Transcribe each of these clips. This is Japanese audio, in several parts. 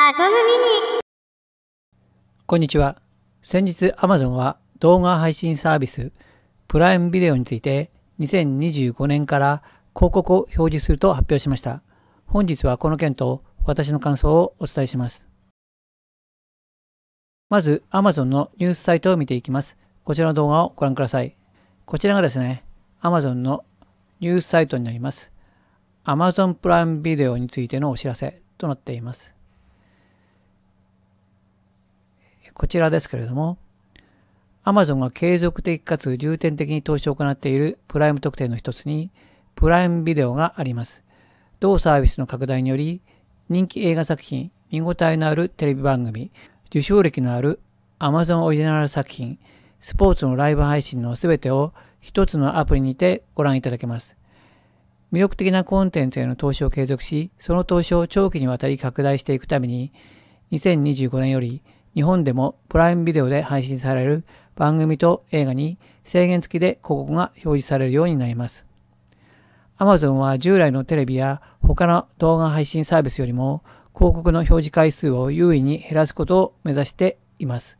アトムミニこんにちは。先日 Amazon は動画配信サービスプライムビデオについて2025年から広告を表示すると発表しました。本日はこの件と私の感想をお伝えします。まず Amazon のニュースサイトを見ていきます。こちらの動画をご覧ください。こちらがですね、Amazon のニュースサイトになります。Amazon プライムビデオについてのお知らせとなっています。こちらですけれども、Amazon が継続的かつ重点的に投資を行っているプライム特典の一つに、プライムビデオがあります。同サービスの拡大により、人気映画作品、見応えのあるテレビ番組、受賞歴のある Amazon オリジナル作品、スポーツのライブ配信のすべてを一つのアプリにてご覧いただけます。魅力的なコンテンツへの投資を継続し、その投資を長期にわたり拡大していくために、2025年より日本でもプライムビデオで配信される番組と映画に制限付きで広告が表示されるようになります。Amazon は従来のテレビや他の動画配信サービスよりも広告の表示回数を優位に減らすことを目指しています。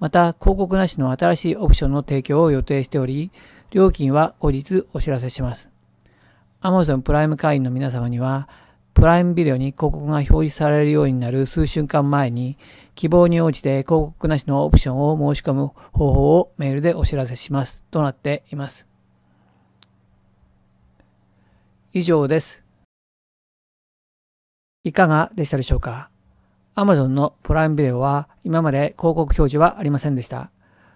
また、広告なしの新しいオプションの提供を予定しており、料金は後日お知らせします。Amazon プライム会員の皆様には、プライムビデオに広告が表示されるようになる数週間前に、希望に応じて広告なしのオプションを申し込む方法をメールでお知らせします。となっています。以上です。いかがでしたでしょうか ?Amazon のプライムビデオは今まで広告表示はありませんでした。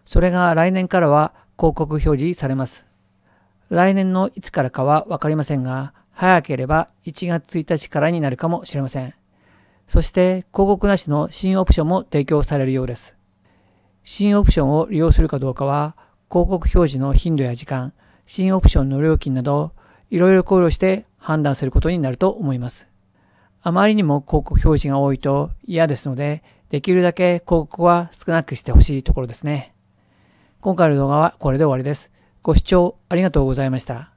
それが来年からは広告表示されます。来年のいつからかはわかりませんが、早ければ1月1日からになるかもしれません。そして広告なしの新オプションも提供されるようです。新オプションを利用するかどうかは、広告表示の頻度や時間、新オプションの料金など、いろいろ考慮して判断することになると思います。あまりにも広告表示が多いと嫌ですので、できるだけ広告は少なくしてほしいところですね。今回の動画はこれで終わりです。ご視聴ありがとうございました。